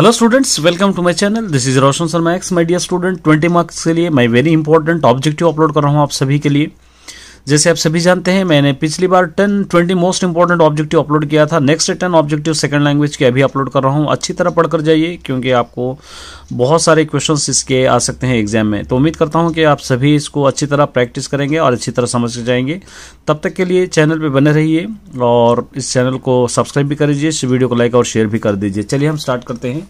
hello students welcome to my channel this is Roshan Sharma x my dear student 20 marks के लिए मैं very important objective upload कर रहा हूं आप सभी के लिए जैसे आप सभी जानते हैं मैंने पिछली बार ten twenty most important objective upload किया था next ten objective second language के अभी अपलोड कर रहा हूँ अच्छी तरह पढ़ कर जाइए क्योंकि आपको बहुत सारे क्वेश्चन इसके आ सकते हैं एग्जाम में तो उम्मीद करता हूँ कि आप सभी इसको अच्छी तरह प्रैक्टिस करेंगे और अच्छी तरह समझ के जाएंगे तब तक के लिए चैनल पर बने रहिए और इस चैनल को सब्सक्राइब भी कर लीजिए इस वीडियो को लाइक और शेयर भी कर दीजिए चलिए हम स्टार्ट करते हैं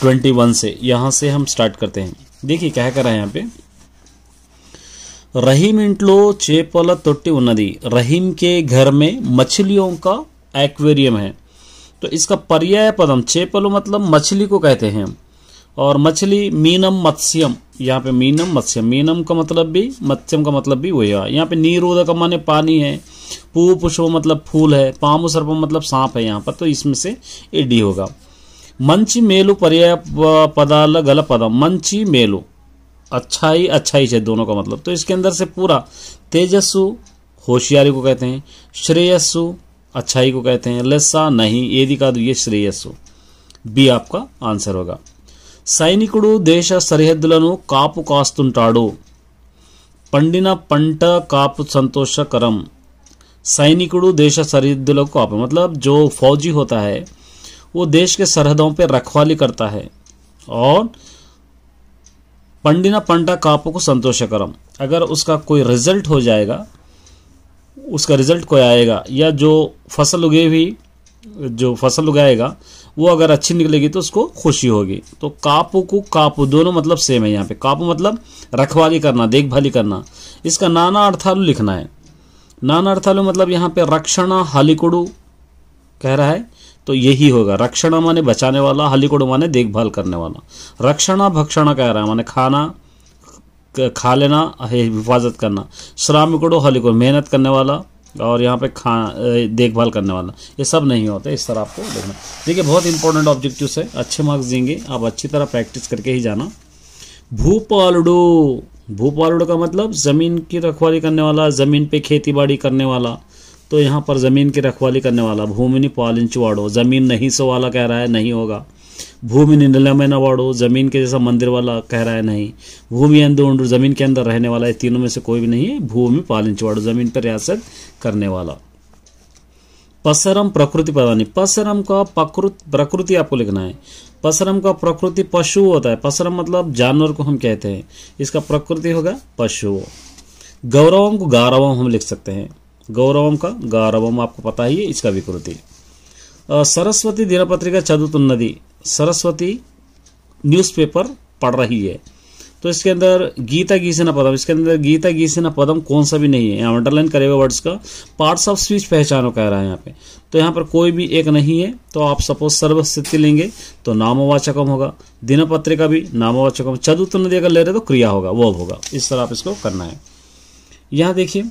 ट्वेंटी से यहाँ से हम स्टार्ट करते हैं देखिए क्या कर रहे हैं यहाँ पे रहीम इंट्लो चेपल तोट्टी उन्नदी रहीम के घर में मछलियों का एक्वेरियम है तो इसका पर्याय पदम चेपलो मतलब मछली को कहते हैं और मछली मीनम मत्स्यम यहाँ पे मीनम मत्स्यम मीनम का मतलब भी मत्स्यम का मतलब भी वही है यहाँ पे नीरोध का माने पानी है पू पुष्प मतलब फूल है पामु सर्पम मतलब सांप है यहाँ पर तो इसमें से ए डी होगा मंची मेलू पर्याय पदाल गल पदम मंची मेलू अच्छाई अच्छाई से दोनों का मतलब तो इसके अंदर से पूरा तेजस्सु होशियारी को कहते हैं श्रेयस्सु अच्छाई को कहते हैं लेसा नहीं ये दिखा दो ये श्रेयस्सु बी आपका आंसर होगा सैनिक देश सरहद का पड़ना पट का కాపు సంతోషకరం सैनिकड़ू देश सरहद को मतलब जो फौजी होता है वो देश के सरहदों पे रखवाली करता है और पंडिना पंडा कापो को संतोषकरम अगर उसका कोई रिजल्ट हो जाएगा उसका रिजल्ट कोई आएगा या जो फसल उगे हुई जो फसल उगाएगा वो अगर अच्छी निकलेगी तो उसको खुशी होगी तो कापू को कापू दोनों मतलब सेम है यहाँ पे कापू मतलब रखवाली करना देखभाली करना इसका नाना अर्थालु लिखना है नाना अर्थालु मतलब यहाँ पे रक्षणा हालिकुड़ू कह रहा है तो यही होगा रक्षणा माने बचाने वाला हलिकुड़ माने देखभाल करने वाला रक्षणा भक्षणा कह रहा है माने खाना खा लेना हिफाजत करना श्रामिकुड़ो हलिकुड़ मेहनत करने वाला और यहाँ पे खा देखभाल करने वाला ये सब नहीं होता इस तरह आपको देखना देखिए बहुत इंपॉर्टेंट ऑब्जेक्टिव है अच्छे मार्क्स देंगे आप अच्छी तरह प्रैक्टिस करके ही जाना भूपालुडो भूपालडो का मतलब ज़मीन की रखवाली करने वाला ज़मीन पे खेती बाड़ी करने वाला तो यहाँ पर ज़मीन की रखवाली करने वाला भूमिनी वाड़ो ज़मीन नहीं सो वाला कह रहा है नहीं होगा भूमि निर्लमन वाड़ो ज़मीन के जैसा मंदिर वाला कह रहा है नहीं भूमि अंदर उंडू ज़मीन के अंदर रहने वाला है तीनों में से कोई भी नहीं है भूमि वाड़ो ज़मीन पर रियासत करने वाला पसरम प्रकृति पदानी पसरम का प्रकृति प्रकृति आपको लिखना है पसरम का प्रकृति पशु होता है पसरम मतलब जानवर को हम कहते हैं इसका प्रकृति होगा पशु गौरवम को गौरवम हम लिख सकते हैं गौरवम గౌరవం క గౌరవం ఆకు పతా హీ ఇస్కా వికృతి सरस्वती दिनपत्रिका नदी सरस्वती न्यूज़पेपर पढ़ रही है तो इसके अंदर गीता गीसना पदम इसके अंदर गीता गीसना पदम कौन सा भी नहीं है यहाँ अंडरलाइन करेगा वर्ड्स का पार्ट्स ऑफ स्पीच पहचानो कह रहा है यहाँ पे तो यहाँ पर कोई भी एक नहीं है तो आप सपोज सर्वस्थिति लेंगे तो नामवाचकम होगा दिनपत्रिका भी नामवाचकम चतुर्थ नदी अगर ले रहे तो क्रिया होगा वो होगा इस तरह आप इसको करना है यहाँ देखिए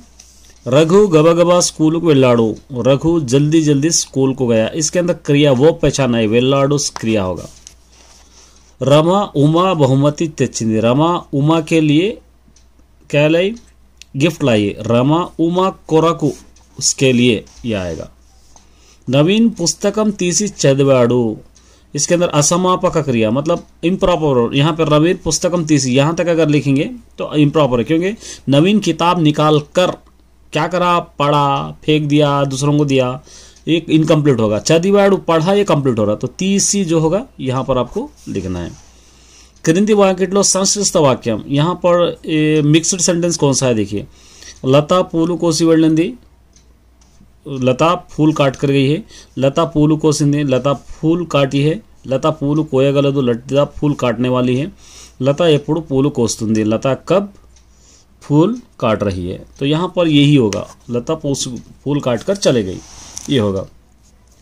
रघु गबा स्कूल को वेल्लाड़ू रघु जल्दी जल्दी स्कूल को गया इसके अंदर क्रिया वो पहचाना है वेल्लाडो क्रिया होगा रमा उमा बहुमति तेचिंदी रमा उमा के लिए क्या लाई गिफ्ट लाइए रमा उमा कोराकू उसके लिए यह आएगा नवीन पुस्तकम तीसी चदवाड़ू इसके अंदर असमापक क्रिया मतलब इम्प्रॉपर यहाँ पर रवीन पुस्तकम तीसी यहाँ तक अगर लिखेंगे तो इम्प्रॉपर है क्योंकि नवीन किताब निकाल कर क्या करा पढ़ा फेंक दिया दूसरों को दिया ये इनकम्प्लीट होगा चदी वर्ड पढ़ा ये कंप्लीट हो रहा तो तीसरी जो होगा यहाँ पर आपको लिखना है क्रिंदी वाक्य संस्कृत वाक्य यहाँ पर मिक्सड सेंटेंस कौन सा है देखिए लता पूलू कोसी वेलनंदी लता फूल काट कर गई है लता पूलू कोसिंदी लता फूल काटी है लता పూలు కోయగలదు लता फूल काटने वाली है लता एपड़ పూలు కోస్తుంది लता कब फूल काट रही है तो यहाँ पर यही होगा लता उस फूल काट कर चले गई ये होगा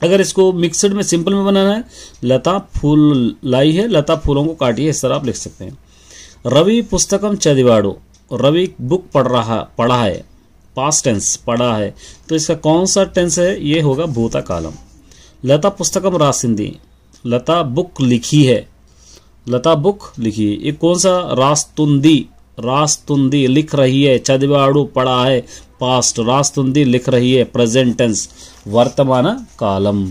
अगर इसको मिक्सड में सिंपल में बनाना है लता फूल लाई है लता फूलों को काटिए इस तरह आप लिख सकते हैं रवि पुस्तकम चदिवाड़ो रवि बुक पढ़ रहा पढ़ा है पास्ट टेंस पढ़ा है तो इसका कौन सा टेंस है ये होगा भूता कालम लता पुस्तकम रासिंदी लता बुक लिखी है लता बुक लिखी है ये कौन सा रास्तुंदी रास्तुंदी लिख रही है चदवाड़ू पड़ा है पास्ट रास्तुंदी लिख रही है प्रेजेंटेंस वर्तमान कालम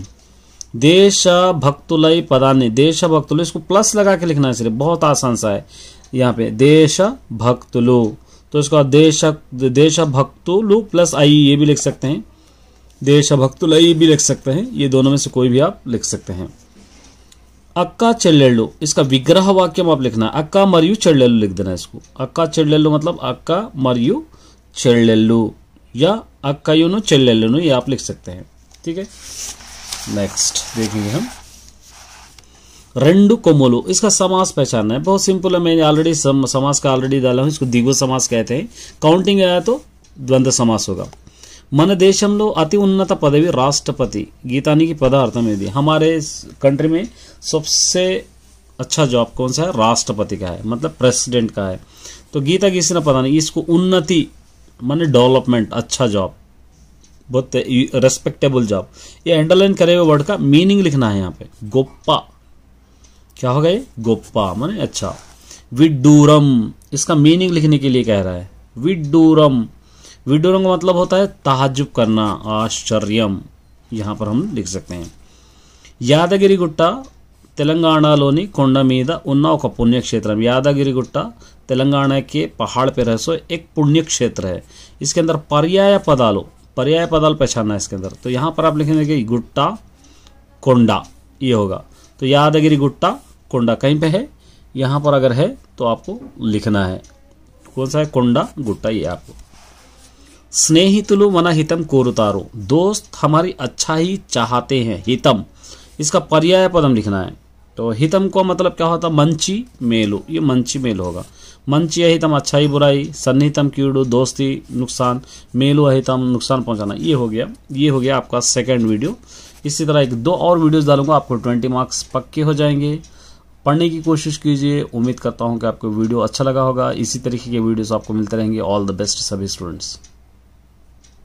देश भक्तुलय पदानी देश भक्तुलय इसको प्लस लगा के लिखना है सिर्फ बहुत आसान सा है यहाँ पे तो देश भक्त भक्तुलु तो इसका देश देश भक्तुलु प्लस आई ये भी लिख सकते हैं देश भक्तुलय भी लिख सकते हैं ये दोनों में से कोई भी आप लिख सकते हैं अक्का చెల్లెళ్ళు इसका विग्रह वाक्य ఆపు లిఖనా अक्का మరియు చెల్లెళ్ళు लिख देना इसको अक्का చెల్లెళ్ళు मतलब अक्का మరియు చెల్లెళ్ళు या अक्कायुनु चेल्लेलुनु ये आप लिख सकते हैं ठीक है नेक्स्ट देखेंगे हम रेंडु कोमोलो इसका समास पहचानना है बहुत सिंपल है मैंने ऑलरेडी समास का ऑलरेडी डाला हूँ इसको दिगो समास कहते हैं काउंटिंग आया तो द्वंद्व समास होगा మన దేశంలో అతి ఉన్నత పదవి రాష్ట్రపతి గీతానికి పదార్థం ఇది हमारे कंट्री में सबसे अच्छा जॉब कौन सा है राष्ट्रपति का है मतलब प्रेसिडेंट का है तो गीता किसी ने पता नहीं इसको उन्नति मान डेवलपमेंट अच्छा जॉब बहुत रेस्पेक्टेबल जॉब ये अंडरलाइन करे हुए वर्ड का मीनिंग लिखना है यहाँ पे गोप्पा क्या होगा ये गोप्पा माने अच्छा विडूरम इसका मीनिंग लिखने के लिए कह रहा है विडूरम विडोरंग का मतलब होता है ताजुब करना आश्चर्यम यहाँ पर हम लिख सकते हैं యాదగిరిగుట్ట తెలంగాణలోని కొండ మీద ఉన్న ఒక यादगिरी गुट्टा तेलंगाना के पहाड़ पे रह सो एक पुण्य क्षेत्र है इसके अंदर पर्याय पदालो पर्याय पदाल पहचानना है इसके अंदर तो यहाँ पर आप लिखेंगे कि गुट्टा कोंडा ये होगा तो यादगिरी गुट्टा कोंडा कहीं पे है यहाँ पर अगर है तो आपको लिखना है कौन सा है कोंडा गुट्टा ये आपको स्नेहितुलु मना हितम कोरुतारो दोस्त हमारी अच्छा ही चाहते हैं हितम इसका पर्याय पदम लिखना है तो हितम को मतलब क्या होता मंची मेलो ये मंची मेल होगा मंची अहितम अच्छाई बुराई सन्निहितम कीड़ू दोस्ती नुकसान मेलो अहितम नुकसान पहुंचाना ये हो गया ये हो गया आपका सेकंड वीडियो इसी तरह एक दो और वीडियोस डालूंगा आपको ट्वेंटी मार्क्स पक्के हो जाएंगे पढ़ने की कोशिश कीजिए उम्मीद करता हूँ कि आपको वीडियो अच्छा लगा होगा इसी तरीके के वीडियोज आपको मिलते रहेंगे ऑल द बेस्ट सभी स्टूडेंट्स